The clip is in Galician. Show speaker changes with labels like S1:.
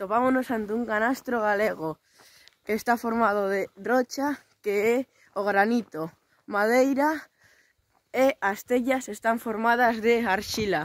S1: Topámonos ante un canastro galego que está formado de rocha, que é o granito, madeira e as tellas están formadas de arxila.